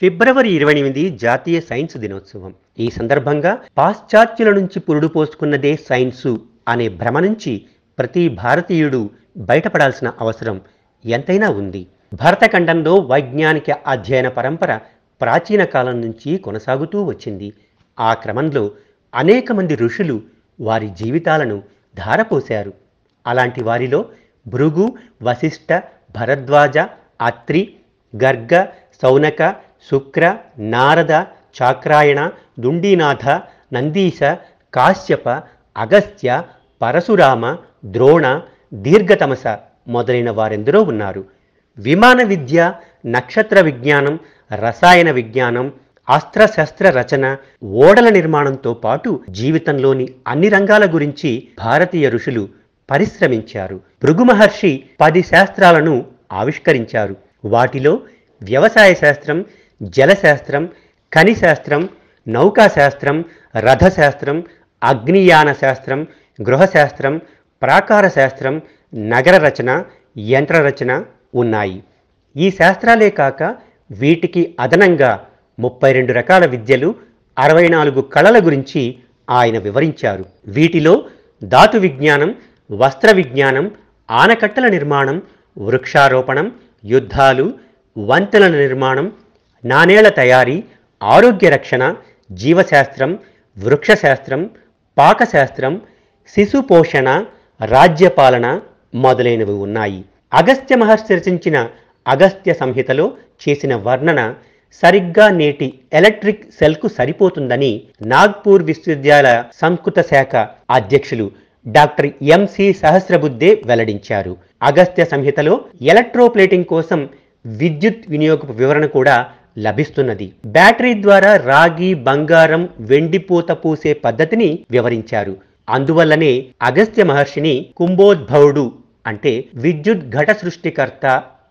ఫిబ్రవరి ఇరవై ఎనిమిది జాతీయ సైన్స్ దినోత్సవం ఈ సందర్భంగా పాశ్చాత్యుల నుంచి పురుడు పోసుకున్నదే సైన్సు అనే భ్రమ నుంచి ప్రతి భారతీయుడు బయటపడాల్సిన అవసరం ఎంతైనా ఉంది భరతఖండంలో వైజ్ఞానిక అధ్యయన పరంపర ప్రాచీన కాలం నుంచి కొనసాగుతూ వచ్చింది ఆ క్రమంలో అనేక మంది ఋషులు వారి జీవితాలను ధారపోశారు అలాంటి వారిలో భృగు వశిష్ఠ భరద్వాజ అత్రి గర్గ సౌనక శుక్ర నారద చాక్రాయణ దుండీనాథ నందీశ కాశ్యప అగస్త్య పరశురామ ద్రోణ దీర్ఘతమస మొదలైన వారెందరో ఉన్నారు విమాన విద్య నక్షత్ర విజ్ఞానం రసాయన విజ్ఞానం అస్త్రశస్త్ర రచన ఓడల నిర్మాణంతో పాటు జీవితంలోని అన్ని రంగాల గురించి భారతీయ ఋషులు పరిశ్రమించారు భృగు మహర్షి పది శాస్త్రాలను ఆవిష్కరించారు వాటిలో వ్యవసాయ శాస్త్రం జలశాస్త్రం ఖనిశాస్త్రం నౌకాశాస్త్రం రథశాస్త్రం అగ్నియాన శాస్త్రం గృహశాస్త్రం ప్రాకార శాస్త్రం నగర రచన యంత్ర రచన ఉన్నాయి ఈ శాస్త్రాలే కాక వీటికి అదనంగా ముప్పై రెండు రకాల విద్యలు అరవై నాలుగు కళల గురించి ఆయన వివరించారు వీటిలో ధాతు విజ్ఞానం వస్త్ర విజ్ఞానం ఆనకట్టల నిర్మాణం వృక్షారోపణం యుద్ధాలు వంతెనల నిర్మాణం నాణేళ్ల తయారీ ఆరోగ్య రక్షణ జీవశాస్త్రం వృక్షశాస్త్రం పాకశాస్త్రం శిశు పోషణ రాజ్యపాలన మొదలైనవి ఉన్నాయి అగస్త్య మహర్షి రచించిన అగస్త్య సంహితలో చేసిన వర్ణన సరిగ్గా నేటి ఎలక్ట్రిక్ సెల్కు సరిపోతుందని నాగ్పూర్ విశ్వవిద్యాలయ సంస్కృత శాఖ అధ్యక్షులు డాక్టర్ ఎంసి సహస్రబుద్దే వెల్లడించారు అగస్త్య సంహితలో ఎలక్ట్రోప్లేటింగ్ కోసం విద్యుత్ వినియోగపు వివరణ కూడా లభిస్తున్నది బ్యాటరీ ద్వారా రాగి బంగారం వెండిపూత పూసే పద్ధతిని వివరించారు అందువల్లనే అగస్త్య మహర్షిని కుంభోద్భవుడు అంటే విద్యుత్ ఘట సృష్టికర్త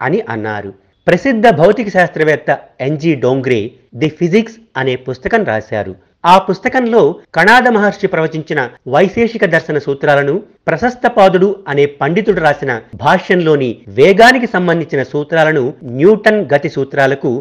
అని అన్నారు ప్రసిద్ధ భౌతిక శాస్త్రవేత్త ఎన్జి డోంగ్రే ది ఫిజిక్స్ అనే పుస్తకం రాశారు ఆ పుస్తకంలో కణాద మహర్షి ప్రవచించిన వైశేషిక దర్శన సూత్రాలను ప్రశస్త పాదుడు అనే పండితుడు రాసిన భాష్యంలోని వేగానికి సంబంధించిన సూత్రాలను న్యూటన్ గతి సూత్రాలకు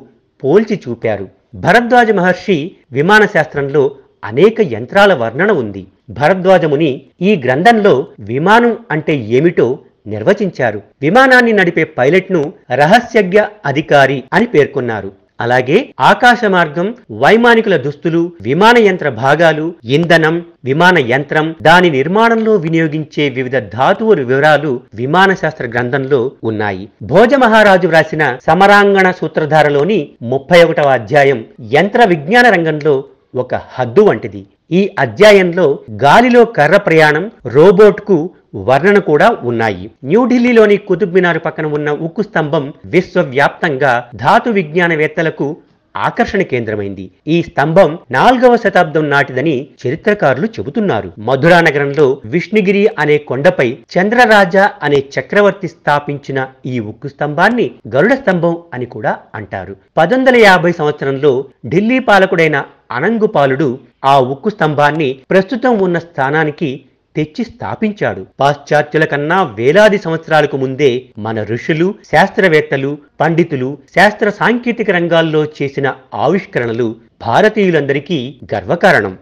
పోల్చి చూపారు భరద్వాజ మహర్షి విమాన శాస్త్రంలో అనేక యంత్రాల వర్ణన ఉంది భరద్వాజముని ఈ గ్రంథంలో విమానం అంటే ఏమిటో నిర్వచించారు విమానాన్ని నడిపే పైలట్ను రహస్యజ్ఞ అధికారి అని పేర్కొన్నారు అలాగే ఆకాశ మార్గం వైమానికుల దుస్తులు విమాన యంత్ర భాగాలు ఇంధనం విమాన యంత్రం దాని నిర్మాణంలో వినియోగించే వివిధ ధాతువుల వివరాలు విమాన శాస్త్ర గ్రంథంలో ఉన్నాయి భోజ మహారాజు వ్రాసిన సమరాంగణ సూత్రధారలోని ముప్పై ఒకటవ అధ్యాయం యంత్ర విజ్ఞాన రంగంలో ఒక హద్దు వంటిది ఈ అధ్యాయంలో గాలిలో కర్ర ప్రయాణం రోబోట్కు వర్ణన కూడా ఉన్నాయి న్యూఢిల్లీలోని కుతుబ్ మినార్ పక్కన ఉన్న ఉక్కు స్తంభం విశ్వవ్యాప్తంగా ధాతు విజ్ఞానవేత్తలకు ఆకర్షణ కేంద్రమైంది ఈ స్తంభం నాలుగవ శతాబ్దం నాటిదని చరిత్రకారులు చెబుతున్నారు మధురా నగరంలో విష్ణుగిరి అనే కొండపై చంద్రరాజ అనే చక్రవర్తి స్థాపించిన ఈ ఉక్కు స్తంభాన్ని గరుడ స్తంభం అని కూడా అంటారు పదొందల యాభై సంవత్సరంలో ఢిల్లీ పాలకుడైన అనంగుపాలుడు ఆ ఉక్కు స్తంభాన్ని ప్రస్తుతం ఉన్న స్థానానికి తెచ్చి స్థాపించాడు పాశ్చాత్యుల కన్నా వేలాది సంవత్సరాలకు ముందే మన ఋషులు శాస్త్రవేత్తలు పండితులు శాస్త్ర సాంకేతిక రంగాల్లో చేసిన ఆవిష్కరణలు భారతీయులందరికీ గర్వకారణం